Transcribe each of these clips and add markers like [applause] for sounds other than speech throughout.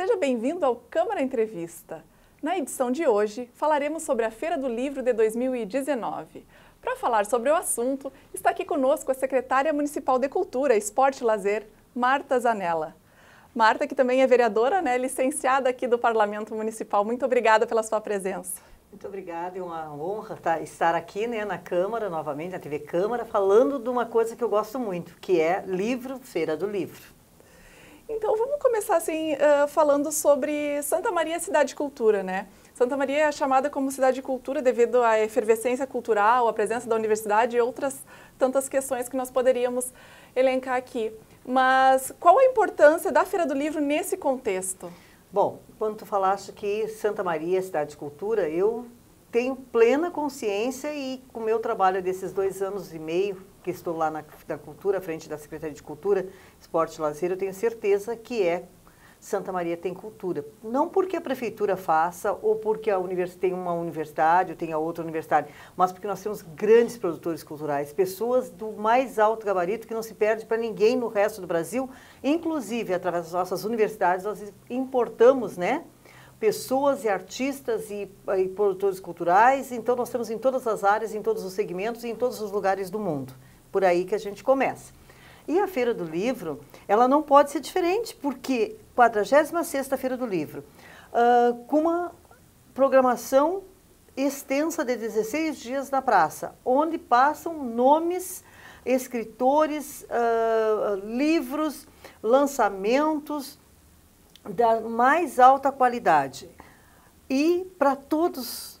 Seja bem-vindo ao Câmara Entrevista. Na edição de hoje, falaremos sobre a Feira do Livro de 2019. Para falar sobre o assunto, está aqui conosco a secretária municipal de Cultura, Esporte e Lazer, Marta Zanella. Marta, que também é vereadora, né, licenciada aqui do Parlamento Municipal. Muito obrigada pela sua presença. Muito obrigada, é uma honra tá, estar aqui né, na Câmara, novamente, na TV Câmara, falando de uma coisa que eu gosto muito, que é livro, Feira do Livro. Então vamos começar assim uh, falando sobre Santa Maria Cidade Cultura, né? Santa Maria é chamada como cidade de cultura devido à efervescência cultural, à presença da universidade e outras tantas questões que nós poderíamos elencar aqui. Mas qual a importância da Feira do Livro nesse contexto? Bom, quando tu falaste que Santa Maria é cidade de cultura, eu tenho plena consciência e com o meu trabalho desses dois anos e meio que estou lá na, da Cultura, frente da Secretaria de Cultura, Esporte e Lazer, eu tenho certeza que é Santa Maria tem cultura. Não porque a prefeitura faça ou porque a universidade tem uma universidade ou tem a outra universidade, mas porque nós temos grandes produtores culturais, pessoas do mais alto gabarito que não se perde para ninguém no resto do Brasil. Inclusive, através das nossas universidades, nós importamos, né? pessoas e artistas e, e produtores culturais, então nós temos em todas as áreas, em todos os segmentos e em todos os lugares do mundo por aí que a gente começa. E a Feira do Livro, ela não pode ser diferente, porque 46ª Feira do Livro, uh, com uma programação extensa de 16 dias na praça, onde passam nomes, escritores, uh, livros, lançamentos da mais alta qualidade e para todas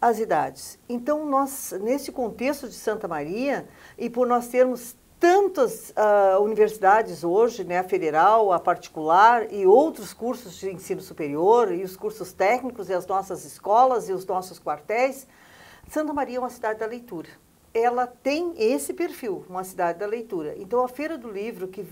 as idades. Então, nós, nesse contexto de Santa Maria, e por nós termos tantas uh, universidades hoje, né, a federal, a particular e outros cursos de ensino superior e os cursos técnicos e as nossas escolas e os nossos quartéis, Santa Maria é uma cidade da leitura. Ela tem esse perfil, uma cidade da leitura. Então a Feira do Livro que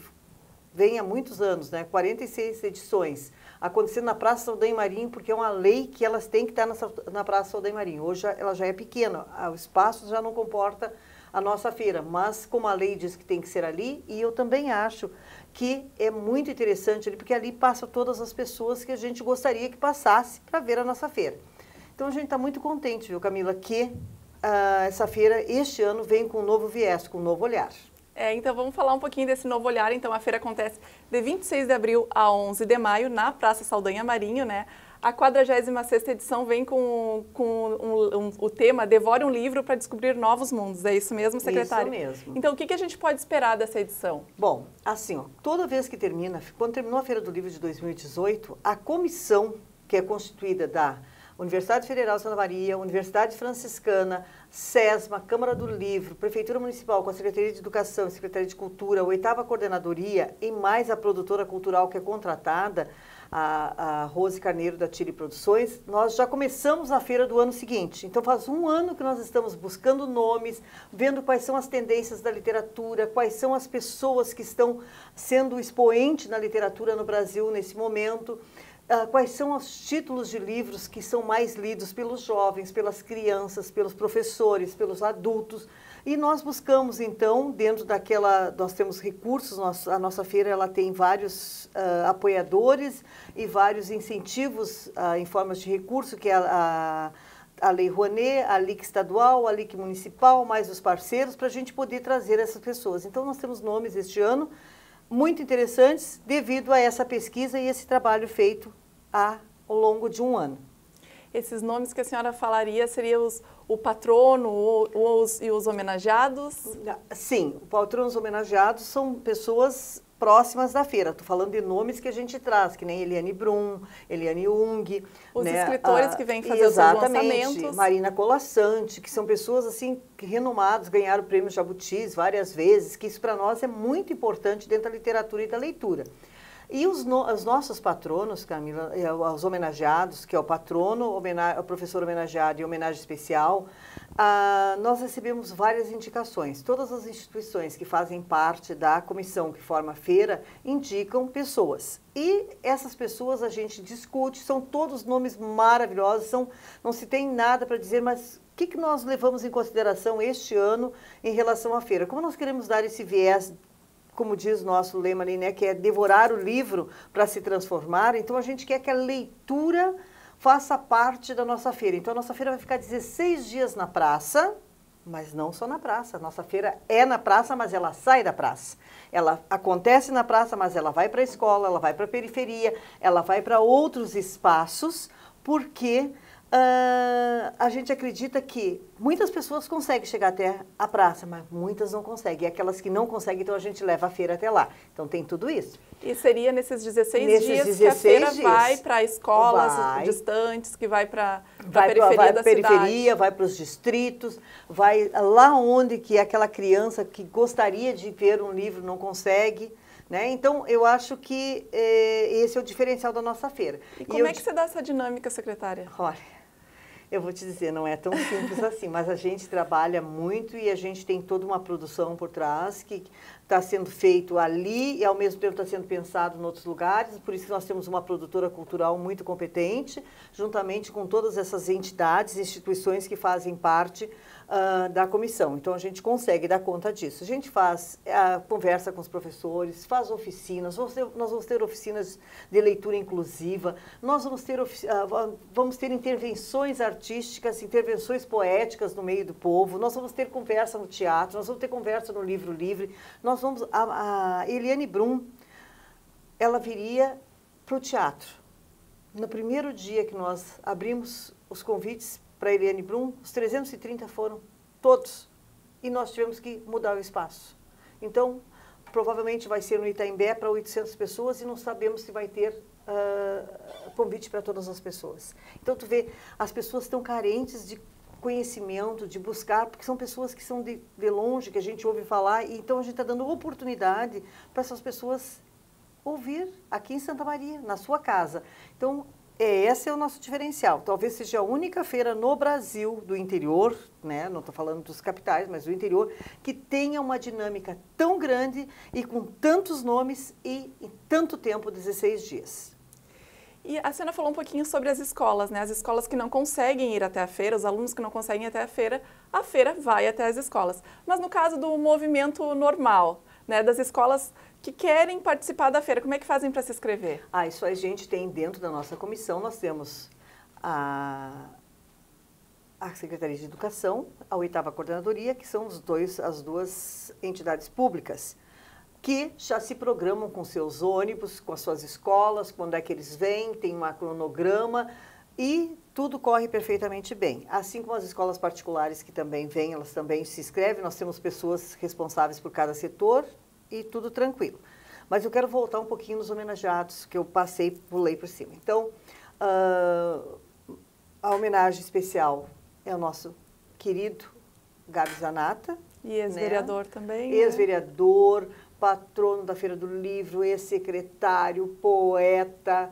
vem há muitos anos, né, 46 edições, acontecendo na Praça Aldaim Marinho, porque é uma lei que elas têm que estar nessa, na Praça Aldaim Marinho. Hoje ela já é pequena, o espaço já não comporta a nossa feira, mas como a lei diz que tem que ser ali, e eu também acho que é muito interessante ali, porque ali passa todas as pessoas que a gente gostaria que passasse para ver a nossa feira. Então a gente está muito contente, viu, Camila, que uh, essa feira este ano vem com um novo viés, com um novo olhar. É, então vamos falar um pouquinho desse novo olhar. Então a feira acontece de 26 de abril a 11 de maio na Praça Saldanha Marinho, né? A 46 edição vem com, com um, um, o tema Devore um livro para descobrir novos mundos. É isso mesmo, secretária? Isso mesmo. Então, o que, que a gente pode esperar dessa edição? Bom, assim, ó, toda vez que termina, quando terminou a Feira do Livro de 2018, a comissão que é constituída da Universidade Federal Santa Maria, Universidade Franciscana, SESMA, Câmara do Livro, Prefeitura Municipal com a Secretaria de Educação, Secretaria de Cultura, oitava Coordenadoria e mais a produtora cultural que é contratada, a, a Rose Carneiro da Tire Produções, nós já começamos na feira do ano seguinte. Então faz um ano que nós estamos buscando nomes, vendo quais são as tendências da literatura, quais são as pessoas que estão sendo expoente na literatura no Brasil nesse momento. Ah, quais são os títulos de livros que são mais lidos pelos jovens, pelas crianças, pelos professores, pelos adultos. E nós buscamos, então, dentro daquela. Nós temos recursos, a nossa feira ela tem vários uh, apoiadores e vários incentivos uh, em formas de recurso, que é a, a, a Lei Rouenet, a LIC estadual, a LIC municipal, mais os parceiros, para a gente poder trazer essas pessoas. Então, nós temos nomes este ano muito interessantes devido a essa pesquisa e esse trabalho feito a, ao longo de um ano. Esses nomes que a senhora falaria seriam os, o patrono ou, ou os, e os homenageados? Sim, o patrono e os homenageados são pessoas próximas da feira. Estou falando de nomes que a gente traz, que nem Eliane Brum, Eliane Ung. Os né? escritores ah, que vêm fazer exatamente, os lançamentos. Marina Colassante, que são pessoas assim renomadas, ganharam o prêmio Jabutis várias vezes, que isso para nós é muito importante dentro da literatura e da leitura. E os, no, os nossos patronos, Camila, eh, os homenageados, que é o patrono, o professor homenageado e homenagem especial, ah, nós recebemos várias indicações. Todas as instituições que fazem parte da comissão que forma a feira indicam pessoas. E essas pessoas a gente discute, são todos nomes maravilhosos, são, não se tem nada para dizer, mas o que, que nós levamos em consideração este ano em relação à feira? Como nós queremos dar esse viés como diz nosso lema ali, né, que é devorar o livro para se transformar. Então a gente quer que a leitura faça parte da nossa feira. Então, a nossa feira vai ficar 16 dias na praça, mas não só na praça. A nossa feira é na praça, mas ela sai da praça. Ela acontece na praça, mas ela vai para a escola, ela vai para a periferia, ela vai para outros espaços, porque uh, a gente acredita que muitas pessoas conseguem chegar até a praça, mas muitas não conseguem. E aquelas que não conseguem, então a gente leva a feira até lá. Então tem tudo isso. E seria nesses 16 nesses dias 16 que a feira dias. vai para escolas vai. distantes, que vai para a periferia vai da periferia, cidade. Vai para os distritos, vai lá onde que aquela criança que gostaria de ver um livro não consegue. Né? Então, eu acho que eh, esse é o diferencial da nossa feira. E como e é que você dá essa dinâmica, secretária? Olha, eu vou te dizer, não é tão simples [laughs] assim, mas a gente trabalha muito e a gente tem toda uma produção por trás que está sendo feito ali e ao mesmo tempo está sendo pensado em outros lugares. Por isso nós temos uma produtora cultural muito competente, juntamente com todas essas entidades, instituições que fazem parte uh, da comissão. Então a gente consegue dar conta disso. A gente faz uh, conversa com os professores, faz oficinas, vamos ter, nós vamos ter oficinas de leitura inclusiva, nós vamos ter, uh, vamos ter intervenções artísticas, intervenções poéticas no meio do povo, nós vamos ter conversa no teatro, nós vamos ter conversa no livro livre, nós vamos. A, a Eliane Brum, ela viria para o teatro. No primeiro dia que nós abrimos os convites para a Eliane Brum, os 330 foram todos e nós tivemos que mudar o espaço. Então, provavelmente vai ser no Itaimbé para 800 pessoas e não sabemos se vai ter uh, convite para todas as pessoas. Então, tu vê, as pessoas estão carentes de conhecimento, de buscar, porque são pessoas que são de, de longe, que a gente ouve falar, e então a gente está dando oportunidade para essas pessoas ouvir aqui em Santa Maria, na sua casa. Então, é, esse é o nosso diferencial. Talvez seja a única feira no Brasil do interior, né? não estou falando dos capitais, mas do interior, que tenha uma dinâmica tão grande e com tantos nomes e em tanto tempo 16 dias. E a senhora falou um pouquinho sobre as escolas, né? As escolas que não conseguem ir até a feira, os alunos que não conseguem ir até a feira, a feira vai até as escolas. Mas no caso do movimento normal, né, das escolas que querem participar da feira, como é que fazem para se inscrever? Ah, isso a gente tem dentro da nossa comissão, nós temos a, a Secretaria de Educação, a oitava coordenadoria, que são os dois, as duas entidades públicas que já se programam com seus ônibus, com as suas escolas, quando é que eles vêm, tem um cronograma e tudo corre perfeitamente bem. Assim como as escolas particulares que também vêm, elas também se inscrevem, nós temos pessoas responsáveis por cada setor, e tudo tranquilo. Mas eu quero voltar um pouquinho nos homenageados que eu passei, pulei por cima. Então, uh, a homenagem especial é o nosso querido Gabi Zanata. E ex-vereador né? também. Né? Ex-vereador, né? patrono da Feira do Livro, ex-secretário, poeta,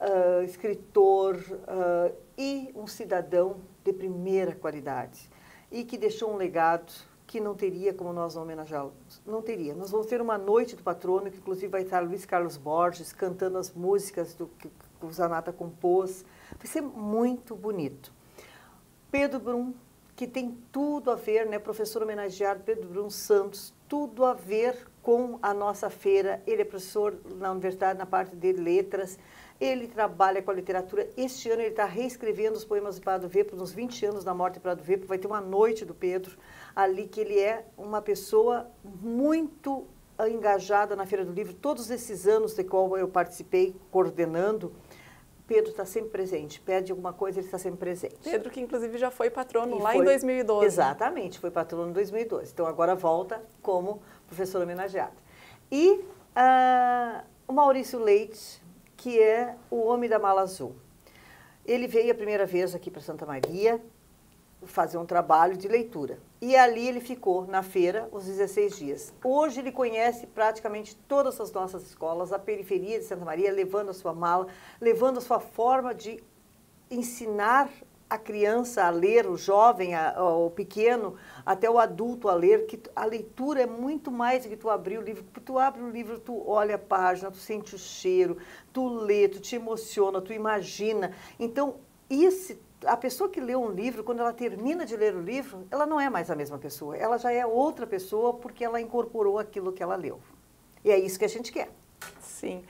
uh, escritor uh, e um cidadão de primeira qualidade. E que deixou um legado que não teria como nós homenageá los Não teria. Nós vamos ter uma noite do patrono, que inclusive vai estar Luiz Carlos Borges cantando as músicas do, que, que o Zanata compôs. Vai ser muito bonito. Pedro Brum, que tem tudo a ver, né? professor homenageado Pedro Brum Santos, tudo a ver com a nossa feira. Ele é professor na universidade, na parte de letras. Ele trabalha com a literatura. Este ano ele está reescrevendo os poemas de Prado Vepo, nos 20 anos da morte de Prado Vepo. Vai ter uma noite do Pedro ali que ele é uma pessoa muito engajada na Feira do Livro. Todos esses anos de qual eu participei coordenando, Pedro está sempre presente. Pede alguma coisa, ele está sempre presente. Pedro, que inclusive já foi patrono e lá foi, em 2012. Exatamente, foi patrono em 2012. Então agora volta como professor homenageado. E uh, o Maurício Leite, que é o homem da mala azul. Ele veio a primeira vez aqui para Santa Maria fazer um trabalho de leitura. E ali ele ficou na feira os 16 dias. Hoje ele conhece praticamente todas as nossas escolas, a periferia de Santa Maria, levando a sua mala, levando a sua forma de ensinar a criança a ler, o jovem, a, a, o pequeno, até o adulto a ler, que a leitura é muito mais do que tu abrir o livro. Tu abre o livro, tu olha a página, tu sente o cheiro, tu lê, tu te emociona, tu imagina. Então, esse a pessoa que leu um livro, quando ela termina de ler o livro, ela não é mais a mesma pessoa, ela já é outra pessoa porque ela incorporou aquilo que ela leu. E é isso que a gente quer. Sim.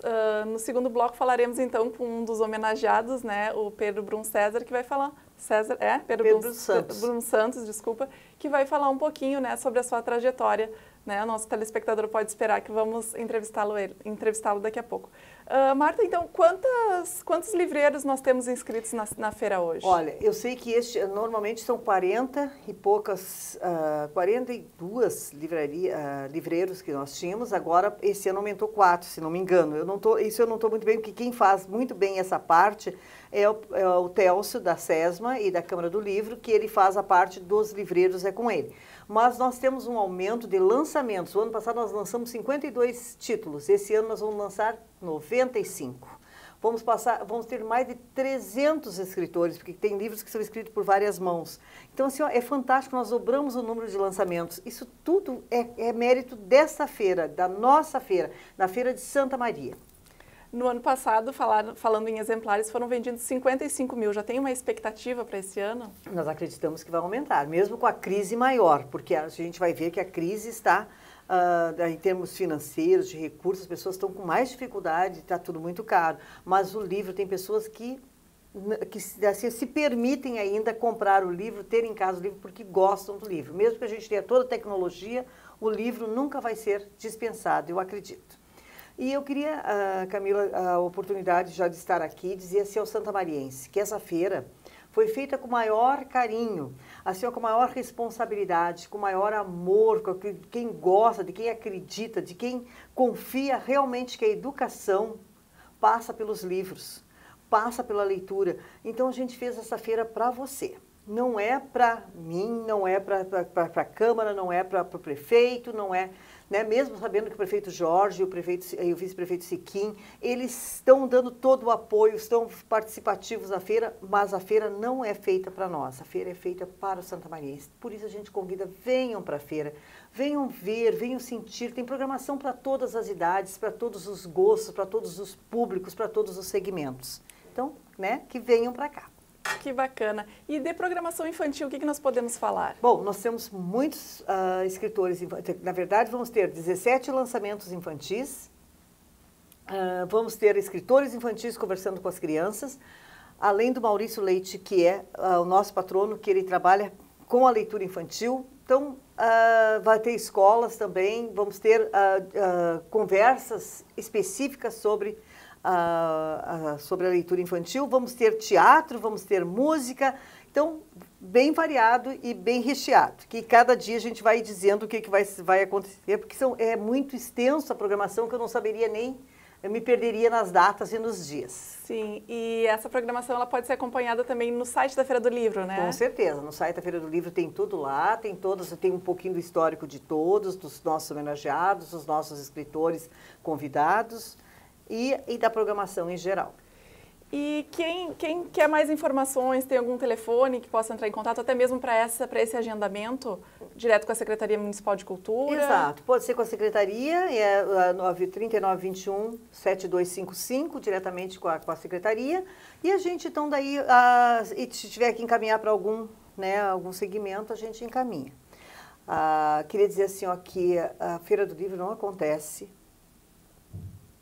Uh, no segundo bloco falaremos então com um dos homenageados, né, o Pedro Brum César, que vai falar César, é, Pedro, Pedro Brum, Santos. Brum Santos, desculpa, que vai falar um pouquinho, né, sobre a sua trajetória, né? O nosso telespectador pode esperar que vamos entrevistá-lo entrevistá-lo daqui a pouco. Uh, Marta, então, quantas, quantos livreiros nós temos inscritos na, na, feira hoje? Olha, eu sei que este, normalmente são 40 e poucas, uh, ah, 42 livraria, uh, livreiros que nós tínhamos, agora esse ano aumentou quatro, se não me engano. Eu não tô, isso eu não estou muito bem, porque quem faz muito bem essa parte é o, é o Telcio da SESMA e da Câmara do Livro, que ele faz a parte dos livreiros, é com ele. Mas nós temos um aumento de lançamentos. O ano passado nós lançamos 52 títulos, esse ano nós vamos lançar 95 vamos passar, vamos ter mais de 300 escritores, porque tem livros que são escritos por várias mãos. Então, assim, ó, é fantástico, nós dobramos o número de lançamentos. Isso tudo é, é mérito dessa feira, da nossa feira, na Feira de Santa Maria. No ano passado, falar, falando em exemplares, foram vendidos 55 mil. Já tem uma expectativa para esse ano? Nós acreditamos que vai aumentar, mesmo com a crise maior, porque a gente vai ver que a crise está Uh, em termos financeiros, de recursos, as pessoas estão com mais dificuldade, está tudo muito caro. Mas o livro, tem pessoas que, que assim, se permitem ainda comprar o livro, ter em casa o livro, porque gostam do livro. Mesmo que a gente tenha toda a tecnologia, o livro nunca vai ser dispensado, eu acredito. E eu queria, ah, Camila, a oportunidade já de estar aqui, dizer assim ao santamariense que essa feira foi feita com maior carinho, assim, com maior responsabilidade, com maior amor, com quem gosta, de quem acredita, de quem confia realmente que a educação passa pelos livros, passa pela leitura. Então a gente fez essa feira para você. Não é para mim, não é para a Câmara, não é para o prefeito, não é né? mesmo sabendo que o prefeito Jorge e eh, o vice-prefeito Siquim, eles estão dando todo o apoio, estão participativos da feira, mas a feira não é feita para nós, a feira é feita para o Santa Maria. Por isso a gente convida, venham para a feira, venham ver, venham sentir, tem programação para todas as idades, para todos os gostos, para todos os públicos, para todos os segmentos. Então, né, que venham para cá. Que bacana. E de programação infantil, o que, que nós podemos falar? Bom, nós temos muitos uh, escritores, na verdade vamos ter 17 lançamentos infantis, uh, vamos ter escritores infantis conversando com as crianças, além do Maurício Leite, que é uh, o nosso patrono, que ele trabalha com a leitura infantil. Então, uh, vai ter escolas também, vamos ter uh, conversas específicas sobre a, a, sobre a leitura infantil, vamos ter teatro, vamos ter música. Então, bem variado e bem recheado, que cada dia a gente vai dizendo o que, que vai, vai acontecer, porque são, é muito extenso a programação que eu não saberia nem eu me perderia nas datas e nos dias. Sim, e essa programação ela pode ser acompanhada também no site da Feira do Livro, né? Com certeza, no site da Feira do Livro tem tudo lá, tem todos, tem um pouquinho do histórico de todos, dos nossos homenageados, dos nossos escritores convidados, e, e da programação em geral. E quem, quem quer mais informações, tem algum telefone que possa entrar em contato, até mesmo para esse agendamento, direto com a Secretaria Municipal de Cultura? Exato, pode ser com a Secretaria, é 93921 é 7255 diretamente com a, com a Secretaria. E a gente, então, daí, a, e se tiver que encaminhar para algum, né, algum segmento, a gente encaminha. Ah, queria dizer assim, ó, que a Feira do Livro não acontece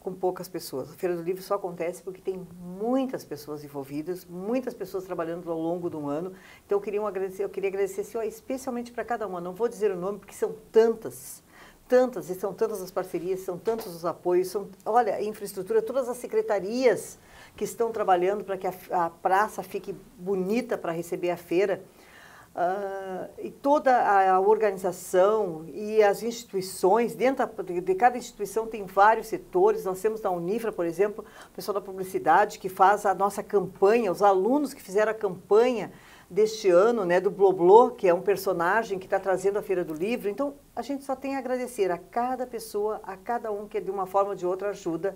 com poucas pessoas. A Feira do Livro só acontece porque tem muitas pessoas envolvidas, muitas pessoas trabalhando ao longo de um ano. Então eu queria um agradecer, eu queria agradecer senhor, especialmente para cada uma. Não vou dizer o nome porque são tantas, tantas, e são tantas as parcerias, são tantos os apoios, são, olha, a infraestrutura, todas as secretarias que estão trabalhando para que a, a praça fique bonita para receber a feira. Uh, e toda a, organização e as instituições, dentro de, de cada instituição tem vários setores. Nós temos na Unifra, por exemplo, o pessoal da publicidade que faz a nossa campanha, os alunos que fizeram a campanha deste ano, né, do Bloblo, que é um personagem que está trazendo a Feira do Livro. Então, a gente só tem a agradecer a cada pessoa, a cada um que de uma forma ou de outra ajuda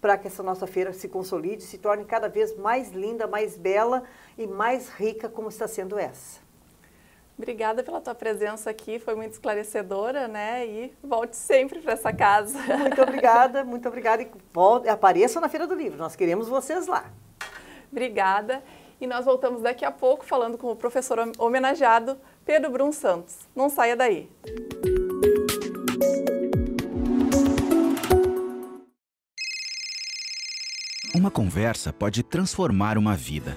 para que essa nossa feira se consolide, se torne cada vez mais linda, mais bela e mais rica como está sendo essa. Obrigada pela tua presença aqui, foi muito esclarecedora, né? E volte sempre para essa casa. Muito obrigada, muito obrigada. E volte, apareçam na Feira do Livro, nós queremos vocês lá. Obrigada. E nós voltamos daqui a pouco falando com o professor homenageado Pedro Brum Santos. Não saia daí. Uma conversa pode transformar uma vida.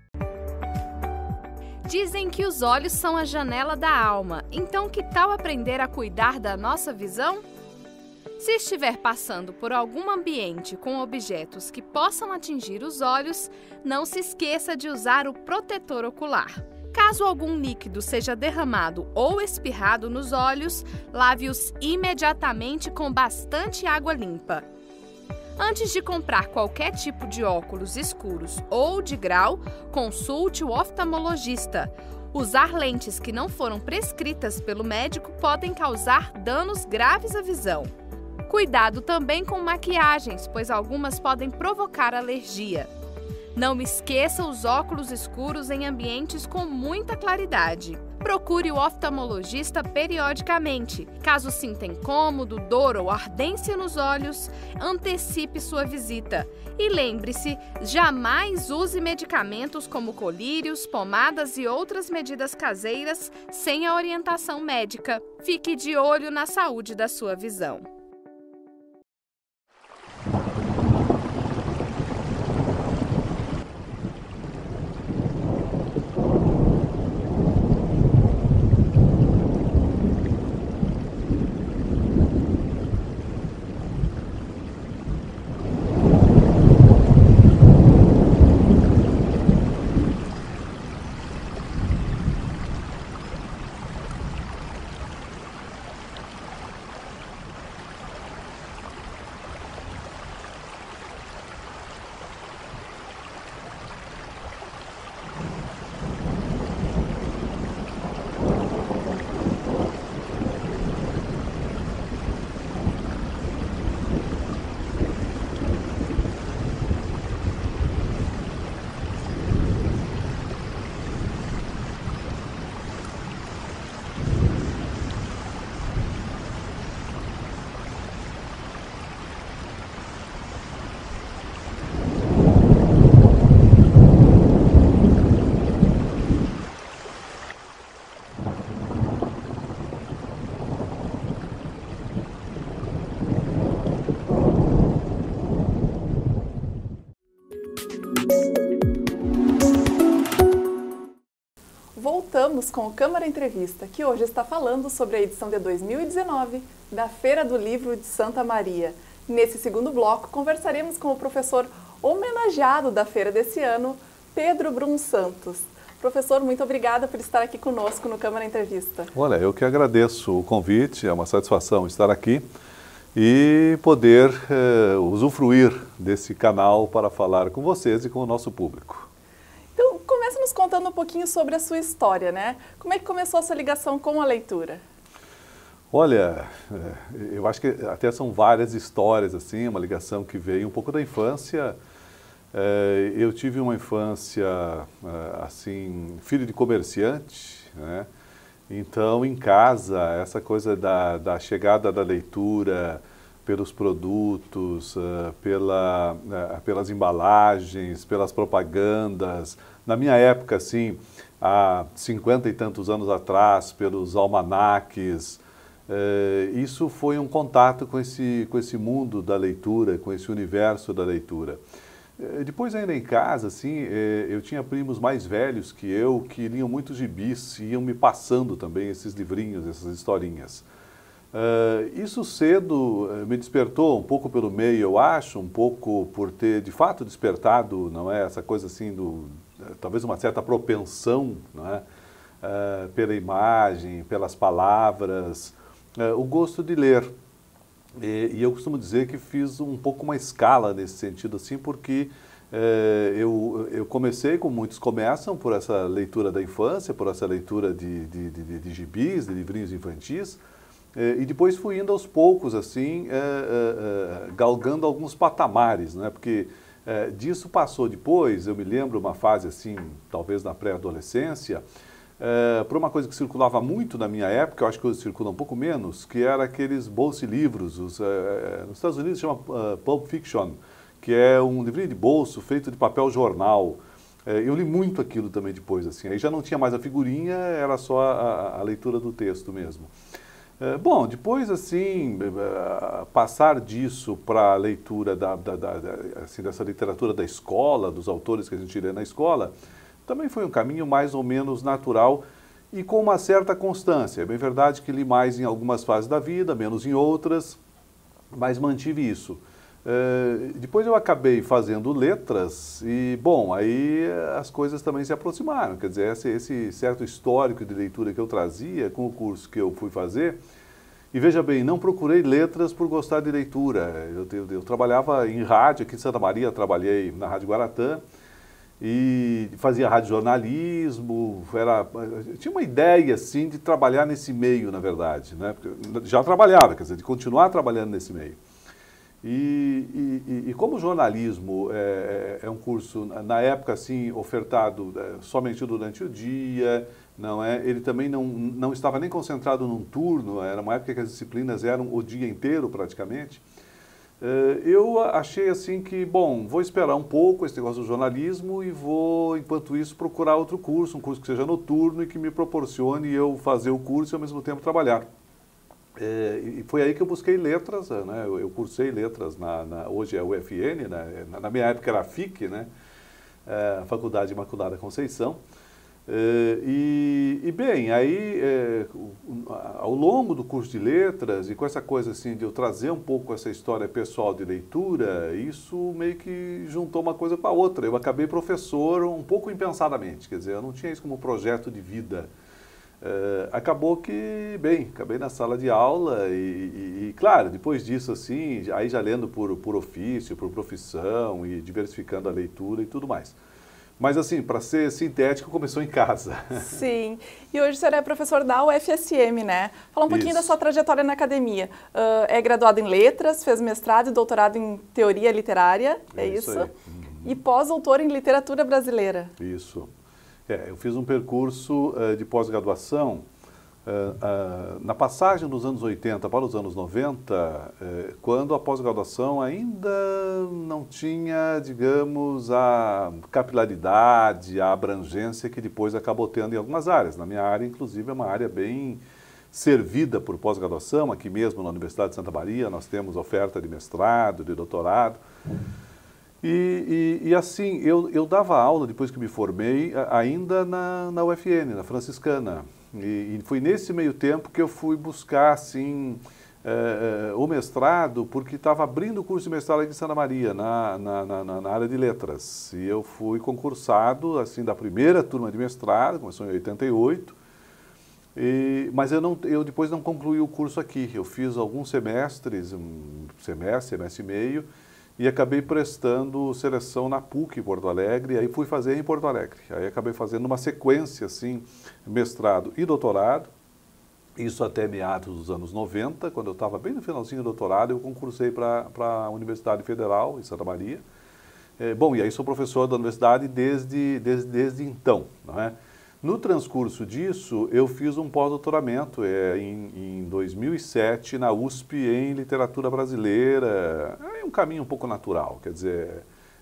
Dizem que os olhos são a janela da alma, então que tal aprender a cuidar da nossa visão? Se estiver passando por algum ambiente com objetos que possam atingir os olhos, não se esqueça de usar o protetor ocular. Caso algum líquido seja derramado ou espirrado nos olhos, lave-os imediatamente com bastante água limpa. Antes de comprar qualquer tipo de óculos escuros ou de grau, consulte o oftalmologista. Usar lentes que não foram prescritas pelo médico podem causar danos graves à visão. Cuidado também com maquiagens, pois algumas podem provocar alergia. Não esqueça os óculos escuros em ambientes com muita claridade. Procure o oftalmologista periodicamente. Caso sinta incômodo, dor ou ardência nos olhos, antecipe sua visita. E lembre-se, jamais use medicamentos como colírios, pomadas e outras medidas caseiras sem a orientação médica. Fique de olho na saúde da sua visão. Voltamos com o Câmara Entrevista, que hoje está falando sobre a edição de 2019 da Feira do Livro de Santa Maria. Nesse segundo bloco, conversaremos com o professor homenageado da feira desse ano, Pedro Brum Santos. Professor, muito obrigada por estar aqui conosco no Câmara Entrevista. Olha, eu que agradeço o convite, é uma satisfação estar aqui e poder eh, usufruir desse canal para falar com vocês e com o nosso público nos contando um pouquinho sobre a sua história, né? Como é que começou a sua ligação com a leitura? Olha, é, eu acho que até são várias histórias, assim, uma ligação que veio um pouco da infância. É, eu tive uma infância, é, assim, filho de comerciante, né? Então, em casa, essa coisa da, da chegada da leitura pelos produtos, pela, pelas embalagens, pelas propagandas, na minha época, assim, há cinquenta e tantos anos atrás, pelos almanaques, eh, isso foi um contato com esse, com esse mundo da leitura, com esse universo da leitura. Eh, depois, ainda em casa, assim, eh, eu tinha primos mais velhos que eu que liam muitos gibis e iam me passando também esses livrinhos, essas historinhas. Uh, isso cedo me despertou um pouco pelo meio, eu acho, um pouco por ter de fato despertado, não é? Essa coisa assim do talvez uma certa propensão né, uh, pela imagem, pelas palavras, uh, o gosto de ler. E, e, eu costumo dizer que fiz um pouco uma escala nesse sentido, assim, porque uh, eu, eu comecei, como muitos começam, por essa leitura da infância, por essa leitura de, de, de, de, de gibis, de livrinhos infantis, eh, e depois fui indo aos poucos, assim, eh, galgando alguns patamares, né? Porque é, disso passou depois, eu me lembro uma fase assim, talvez na pré-adolescência, é, para uma coisa que circulava muito na minha época, eu acho que hoje circula um pouco menos, que era aqueles bolsilivros, os, é, é, nos Estados Unidos chama uh, Pulp Fiction, que é um livrinho de bolso feito de papel jornal. É, eu li muito aquilo também depois, assim. Aí já não tinha mais a figurinha, era só a, a leitura do texto mesmo. É, bom, depois, assim, é, é, passar disso para a leitura da, da, da, assim, dessa literatura da escola, dos autores que a gente lê na escola, também foi um caminho mais ou menos natural e com uma certa constância. É bem verdade que li mais em algumas fases da vida, menos em outras, mas mantive isso. Eh, depois eu acabei fazendo letras e, bom, aí as coisas também se aproximaram. Quer dizer, esse, esse, certo histórico de leitura que eu trazia com o curso que eu fui fazer. E veja bem, não procurei letras por gostar de leitura. Eu, eu, eu trabalhava em rádio aqui em Santa Maria, trabalhei na Rádio Guaratã e fazia rádio jornalismo, era, tinha uma ideia assim de trabalhar nesse meio, na verdade, né? Porque já trabalhava, quer dizer, de continuar trabalhando nesse meio. E, e, e, como o jornalismo é, é, é um curso, na época, assim, ofertado é, somente durante o dia, não é? ele também não, não estava nem concentrado num turno, era uma época que as disciplinas eram o dia inteiro, praticamente. Eh, eu achei assim que, bom, vou esperar um pouco esse negócio do jornalismo e vou, enquanto isso, procurar outro curso, um curso que seja noturno e que me proporcione eu fazer o curso e ao mesmo tempo trabalhar. É, e foi aí que eu busquei letras, é, né? eu, eu cursei letras, na, na, hoje é UFN, né? na, na minha época era a FIC, né? É, Faculdade Imaculada Conceição. É, e, e, bem, aí é, ao longo do curso de letras e com essa coisa assim de eu trazer um pouco essa história pessoal de leitura, isso meio que juntou uma coisa com a outra. Eu acabei professor um pouco impensadamente, quer dizer, eu não tinha isso como projeto de vida Uh, acabou que, bem, acabei na sala de aula e, e, e, claro, depois disso, assim, aí já lendo por, por ofício, por profissão e diversificando a leitura e tudo mais. Mas, assim, para ser sintético, começou em casa. [laughs] Sim. E hoje você é professor da UFSM, né? Fala um pouquinho Isso. da sua trajetória na academia. Uh, é graduado em letras, fez mestrado e doutorado em teoria literária, é, é isso? isso? Uhum. E pós-doutor em literatura brasileira. Isso. É, eu fiz um percurso uh, de pós-graduação. Uh, uh, na passagem dos anos 80 para os anos 90, eh, quando a pós-graduação ainda não tinha, digamos, a capilaridade, a abrangência que depois acabou tendo em algumas áreas. Na minha área, inclusive, é uma área bem servida por pós-graduação. Aqui mesmo na Universidade de Santa Maria, nós temos oferta de mestrado, de doutorado. Uhum. E, e, e, assim, eu, eu dava aula depois que me formei, ainda na, na UFN, na Franciscana. E, e foi nesse meio tempo que eu fui buscar, assim, eh, eh, o mestrado, porque estava abrindo o curso de mestrado aqui em Santa Maria, na, na, na, na, área de letras. E eu fui concursado, assim, da primeira turma de mestrado, começou em 88. E, mas eu, não, eu depois não concluí o curso aqui. Eu fiz alguns semestres, um semestre, semestre e meio, e acabei prestando seleção na PUC em Porto Alegre, e aí fui fazer em Porto Alegre. Aí acabei fazendo uma sequência assim, mestrado e doutorado, isso até meados dos anos 90, quando eu estava bem no finalzinho do doutorado, eu concursei para a Universidade Federal em Santa Maria. É, bom, e aí sou professor da universidade desde, desde, desde então, não é? No transcurso disso, eu fiz um pós-doutoramento é, em, em 2007 na USP em literatura brasileira. É um caminho um pouco natural, quer dizer,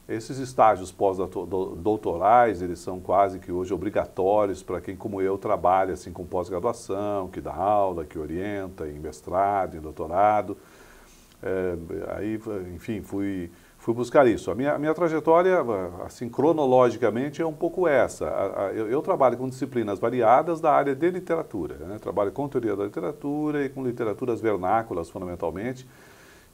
esses estágios pós-doutorais, eles são quase que hoje obrigatórios para quem, como eu, trabalha assim, com pós-graduação, que dá aula, que orienta em mestrado, em doutorado. É, aí, enfim, fui fui buscar isso. A minha, minha trajetória, assim, cronologicamente, é um pouco essa. A, a, eu, eu, trabalho com disciplinas variadas da área de literatura. Né? Trabalho com teoria da literatura e com literaturas vernáculas, fundamentalmente.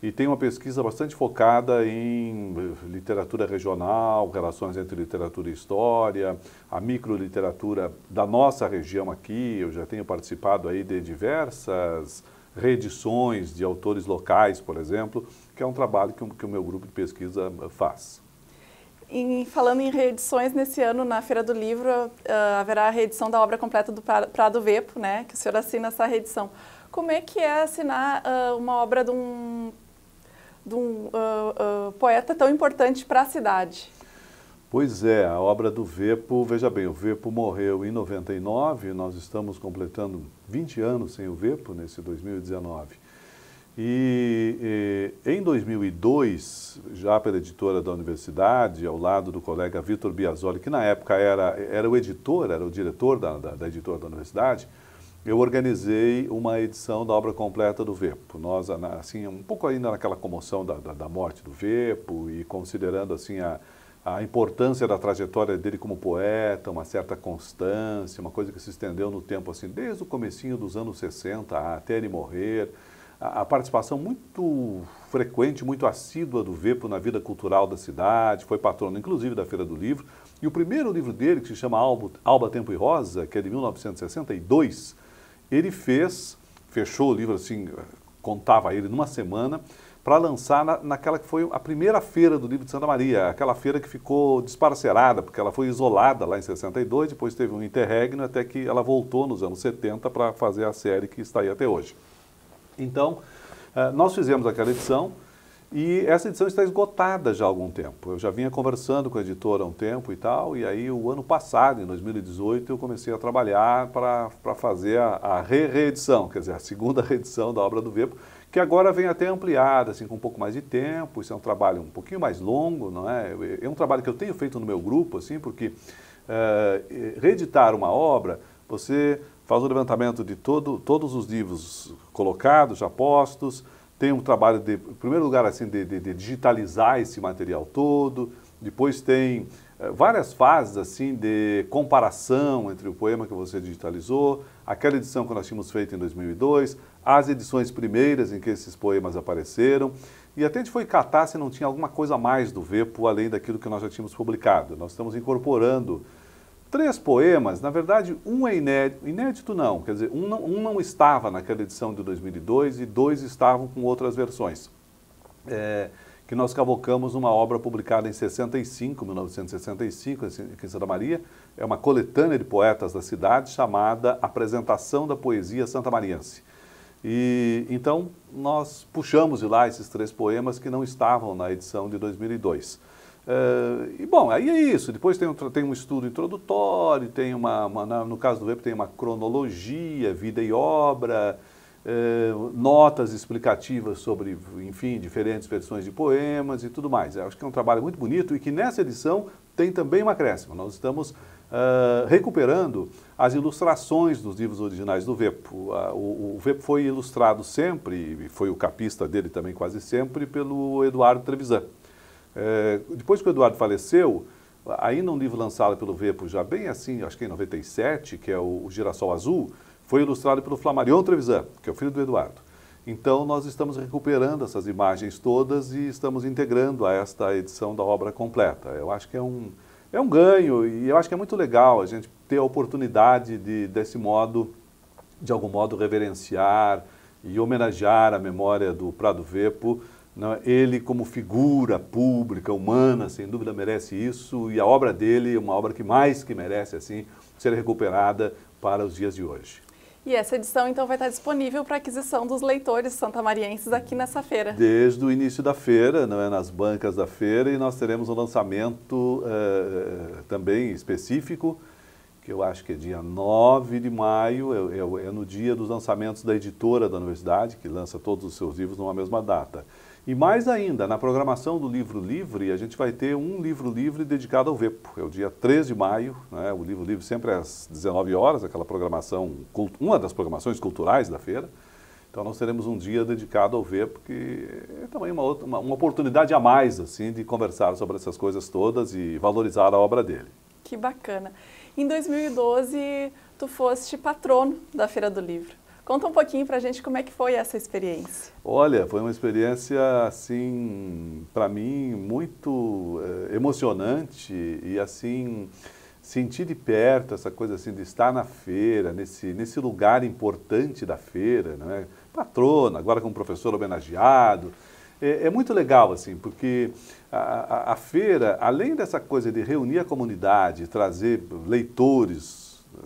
E tem uma pesquisa bastante focada em literatura regional, relações entre literatura e história, a microliteratura da nossa região aqui. Eu já tenho participado aí de diversas reedições de autores locais, por exemplo que é um trabalho que, que o meu grupo de pesquisa ah, faz. Em, falando em reedições, nesse ano, na Feira do Livro, uh, haverá a reedição da obra completa do Prado Vepo, né, que o senhor assina essa reedição. Como é que é assinar uh, uma obra de um, de um uh, poeta tão importante para a cidade? Pois é, a obra do Vepo, veja bem, o Vepo morreu em 99, nós estamos completando 20 anos sem o Vepo nesse 2019. E, em 2002, já pela editora da universidade, ao lado do colega Vitor Biasoli, que na época era, era o editor, era o diretor da, da, da, editora da universidade, eu organizei uma edição da obra completa do Vepo. Nós, assim, um pouco ainda naquela comoção da, da, da morte do Vepo e considerando, assim, a, a importância da trajetória dele como poeta, uma certa constância, uma coisa que se estendeu no tempo, assim, desde o comecinho dos anos 60 até ele morrer, a, participação muito frequente, muito assídua do Vepo na vida cultural da cidade, foi patrono inclusive da Feira do Livro. E o primeiro livro dele, que se chama Alba, Alba Tempo e Rosa, que é de 1962, ele fez, fechou o livro assim, contava ele numa semana, para lançar na, naquela que foi a primeira feira do livro de Santa Maria, aquela feira que ficou disparcerada porque ela foi isolada lá em 62, depois teve um interregno até que ela voltou nos anos 70 para fazer a série que está aí até hoje. Então, eh, nós fizemos aquela edição e essa edição está esgotada já há algum tempo. Eu já vinha conversando com a editora há um tempo e tal, e aí o ano passado, em 2018, eu comecei a trabalhar para fazer a, a re-reedição, quer dizer, a segunda [laughs] reedição da obra do Vepo, que agora vem até ampliada, assim, com um pouco mais de tempo. Isso é um trabalho um pouquinho mais longo, não é? É um trabalho que eu tenho feito no meu grupo, assim, porque eh, reeditar uma obra, você faz o levantamento de todo, todos os livros colocados, já postos, tem um trabalho de, em primeiro lugar, assim, de, de, de digitalizar esse material todo, depois tem eh, várias fases, assim, de comparação entre o poema que você digitalizou, aquela edição que nós tínhamos feito em 2002, as edições primeiras em que esses poemas apareceram, e até a gente foi catar se não tinha alguma coisa mais do Vepo, além daquilo que nós já tínhamos publicado. Nós estamos incorporando três poemas, na verdade, um é inédito, inédito não, quer dizer, um não, um não estava naquela edição de 2002 e dois estavam com outras versões. É, que nós cavocamos numa obra publicada em 65, 1965, aqui em Santa Maria, é uma coletânea de poetas da cidade chamada Apresentação da Poesia Santa Mariense. E então nós puxamos de lá esses três poemas que não estavam na edição de 2002. Uh, e bom, aí é isso. Depois tem um, tem um estudo introdutório, tem uma, uma no caso do Vepo tem uma cronologia, vida e obra, uh, notas explicativas sobre, enfim, diferentes versões de poemas e tudo mais. Eu acho que é um trabalho muito bonito e que nessa edição tem também uma acréscimo. Nós estamos uh, recuperando as ilustrações dos livros originais do Vepo. O, o, o foi ilustrado sempre, e foi o capista dele também quase sempre, pelo Eduardo Trevisan. É, depois que o Eduardo faleceu, ainda um livro lançado pelo Vepo, já bem assim, acho que em 97, que é o, o Girassol Azul, foi ilustrado pelo Flamarion Trevisan, que é o filho do Eduardo. Então, nós estamos recuperando essas imagens todas e estamos integrando a esta edição da obra completa. Eu acho que é um, é um ganho e eu acho que é muito legal a gente ter a oportunidade de, desse modo, de algum modo, reverenciar e homenagear a memória do Prado Vepo é? Ele, como figura pública, humana, sem dúvida merece isso, e a obra dele é uma obra que mais que merece assim ser recuperada para os dias de hoje. E essa edição então vai estar disponível para aquisição dos leitores santamarienses aqui nessa feira. Desde o início da feira, não é nas bancas da feira, e nós teremos um lançamento uh, também específico, que eu acho que é dia 9 de maio, é, é, é no dia dos lançamentos da editora da universidade, que lança todos os seus livros numa mesma data. E mais ainda, na programação do Livro Livre, a gente vai ter um livro livre dedicado ao VEPO. É o dia 3 de maio, né? o Livro Livre sempre é às 19 horas, aquela programação, uma das programações culturais da feira. Então nós teremos um dia dedicado ao VEPO, que é também uma, outra, uma, uma oportunidade a mais assim de conversar sobre essas coisas todas e valorizar a obra dele. Que bacana. Em 2012, tu foste patrono da Feira do Livro. Conta um pouquinho para a gente como é que foi essa experiência. Olha, foi uma experiência, assim, para mim, muito é, emocionante e, assim, sentir de perto essa coisa, assim, de estar na feira, nesse, nesse lugar importante da feira, né? Patrona, agora como professor homenageado, é, é, muito legal, assim, porque a, a, a, feira, além dessa coisa de reunir a comunidade, trazer leitores,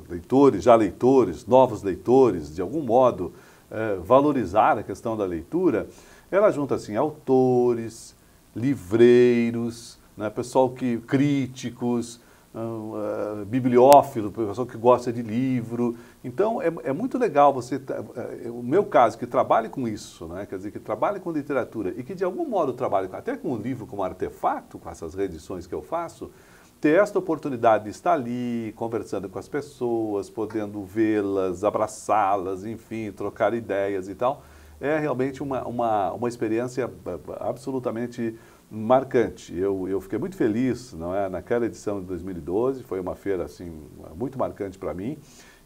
leitores, já leitores, novos leitores, de algum modo, é, valorizar a questão da leitura, ela junta assim autores, livreiros, né, pessoal que críticos, uh, uh, bibliófilo, pessoal que gosta de livro. Então é, é muito legal você, é, é, o meu caso que trabalhe com isso, né, quer dizer que trabalhe com literatura e que de algum modo trabalhe até com o livro como artefato, com essas reedições que eu faço ter esta oportunidade de estar ali, conversando com as pessoas, podendo vê-las, abraçá-las, enfim, trocar ideias e tal, é realmente uma, uma, uma experiência eh, absolutamente marcante. Eu, eu fiquei muito feliz não é? naquela edição de 2012, foi uma feira assim, muito marcante para mim.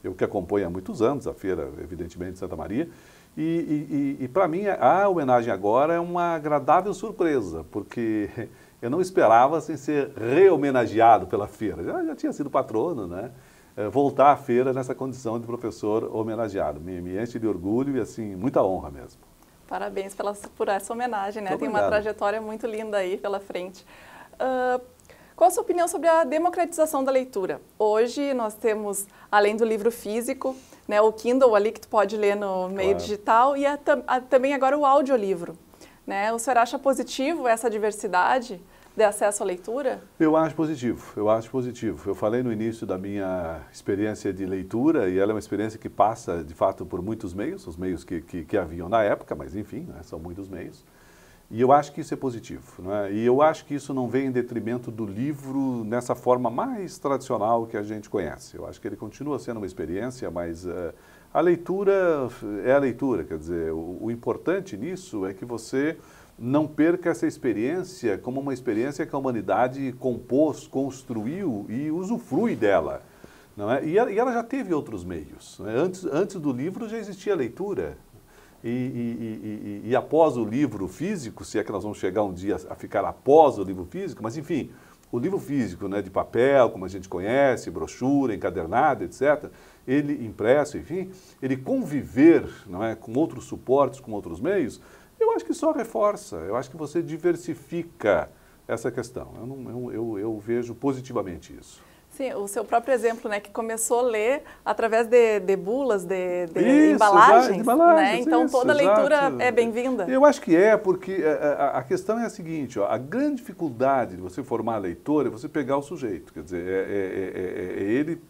Eu que acompanho há muitos anos a feira, evidentemente, de Santa Maria. E, e, e, e para mim, a homenagem agora é uma agradável surpresa, porque [laughs] eu não esperava assim, ser re-homenageado pela feira. Já, já, tinha sido patrono, né? É, voltar à feira nessa condição de professor homenageado. Me, me enche de orgulho e, assim, muita honra mesmo. Parabéns pela, por essa homenagem, né? Tem uma trajetória muito linda aí pela frente. Uh, qual a sua opinião sobre a democratização da leitura? Hoje nós temos, além do livro físico, né, o Kindle ali que tu pode ler no meio claro. digital e a, a, também agora o audiolivro. Né? O senhor acha positivo essa diversidade? de acesso à leitura? Eu acho positivo, eu acho positivo. Eu falei no início da minha experiência de leitura, e ela é uma experiência que passa, de fato, por muitos meios, os meios que, que, que haviam na época, mas enfim, né, são muitos meios. E eu acho que isso é positivo. Né? E eu acho que isso não vem em detrimento do livro nessa forma mais tradicional que a gente conhece. Eu acho que ele continua sendo uma experiência, mas... Uh, eh, a leitura é a leitura, quer dizer, o, o importante nisso é que você não perca essa experiência como uma experiência que a humanidade compôs, construiu e usufrui dela. Não é? e, ela, e ela já teve outros meios. É? Antes, antes do livro já existia a leitura. E, e, e, e, após o livro físico, se é que nós vamos chegar um dia a ficar após o livro físico, mas enfim, o livro físico, né, de papel, como a gente conhece, brochura, encadernada, etc., ele impresso, enfim, ele conviver não é, com outros suportes, com outros meios, eu acho que só reforça, eu acho que você diversifica essa questão. Eu, não, eu, eu, eu vejo positivamente isso. Sim, o seu próprio exemplo, né, que começou a ler através de, de bulas, de, de isso, embalagens, exato, embalagens né? Então isso, toda leitura exato. é bem-vinda. Eu acho que é, porque a, a, questão é a seguinte, ó, a grande dificuldade de você formar leitor é você pegar o sujeito, quer dizer, é, é, é, é ele,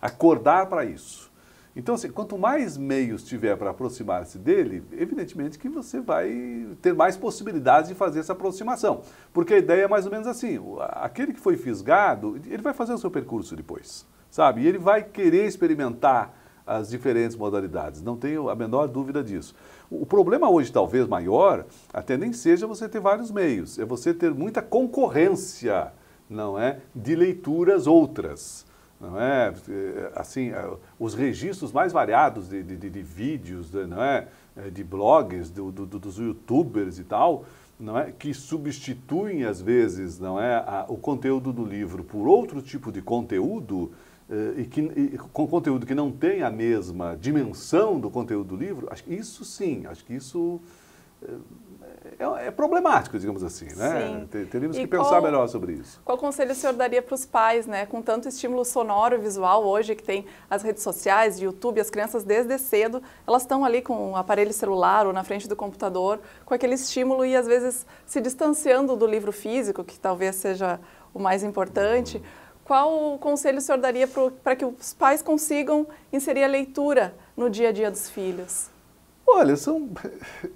acordar para isso. Então, assim, quanto mais meios tiver para aproximar-se dele, evidentemente que você vai ter mais possibilidades de fazer essa aproximação. Porque a ideia é mais ou menos assim: aquele que foi fisgado, ele vai fazer o seu percurso depois, sabe? E ele vai querer experimentar as diferentes modalidades, não tenho a menor dúvida disso. O problema hoje, talvez maior, até nem seja você ter vários meios, é você ter muita concorrência, não é? De leituras outras não é? Assim, eh, os registros mais variados de, de, de vídeos, não é? Eh, de blogs, do, do, dos youtubers e tal, não é? Que substituem, às vezes, não é? A, o conteúdo do livro por outro tipo de conteúdo, eh, e que, e, com conteúdo que não tem a mesma dimensão do conteúdo do livro, acho que isso sim, acho que isso é, é, problemático, digamos assim, né? Sim. Teríamos e que qual, pensar melhor sobre isso. Qual conselho o senhor daria para os pais, né? Com tanto estímulo sonoro e visual hoje, que tem as redes sociais, YouTube, as crianças desde cedo, elas estão ali com o um aparelho celular ou na frente do computador, com aquele estímulo e às vezes se distanciando do livro físico, que talvez seja o mais importante. Uhum. Qual o conselho o senhor daria para que os pais consigam inserir a leitura no dia a dia dos filhos? Olha, são...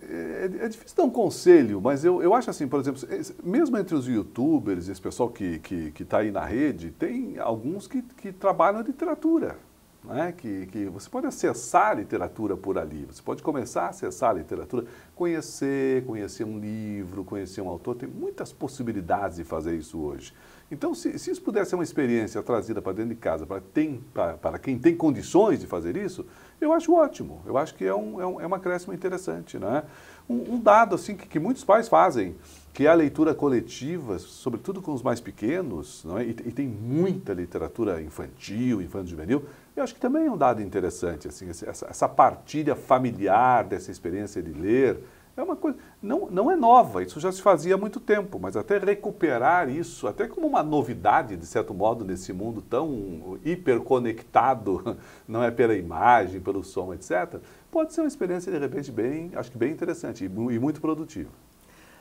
É, é, difícil dar um conselho, mas eu, eu acho assim, por exemplo, mesmo entre os youtubers, esse pessoal que está que, que tá aí na rede, tem alguns que, que trabalham a literatura. Né? Que, que você pode acessar a literatura por ali, você pode começar a acessar a literatura, conhecer, conhecer um livro, conhecer um autor, tem muitas possibilidades de fazer isso hoje. Então, se, se isso pudesse ser uma experiência trazida para dentro de casa, para, tem, para, para quem tem condições de fazer isso, eu acho ótimo, eu acho que é, um, é, um, é uma acréscimo interessante. Né? Um, um dado assim que, que, muitos pais fazem, que é a leitura coletiva, sobretudo com os mais pequenos, não é? e, e tem muita literatura infantil, infanto-juvenil, eu acho que também é um dado interessante, assim, essa, essa partilha familiar dessa experiência de ler, é uma coisa, não, não é nova, isso já se fazia há muito tempo, mas até recuperar isso, até como uma novidade, de certo modo, nesse mundo tão hiperconectado, [laughs] não é pela imagem, pelo som, etc., pode ser uma experiência, de repente, bem, acho que bem interessante e, e muito produtiva.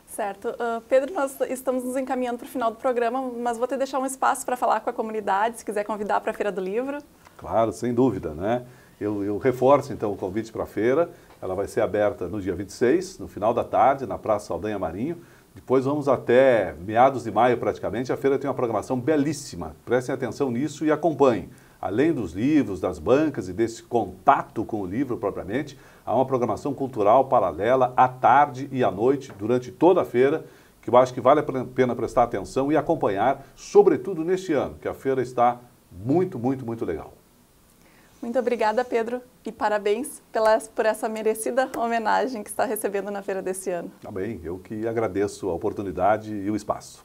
Certo. Uh, Pedro, nós estamos nos encaminhando para o final do programa, mas vou te deixar um espaço para falar com a comunidade, se quiser convidar para a Feira do Livro. Claro, sem dúvida, né? Eu, eu reforço, então, o convite para a feira. Ela vai ser aberta no dia 26, no final da tarde, na Praça Aldanha Marinho. Depois vamos até meados de maio praticamente. A feira tem uma programação belíssima. Prestem atenção nisso e acompanhem. Além dos livros, das bancas e desse contato com o livro propriamente, há uma programação cultural paralela à tarde e à noite, durante toda a feira, que eu acho que vale a pena prestar atenção e acompanhar, sobretudo neste ano, que a feira está muito, muito, muito legal. Muito obrigada, Pedro, e parabéns pela por essa merecida homenagem que está recebendo na feira desse ano. Tá bem, eu que agradeço a oportunidade e o espaço.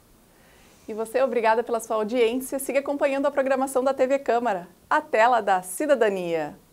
E você, obrigada pela sua audiência. Siga acompanhando a programação da TV Câmara, a tela da cidadania.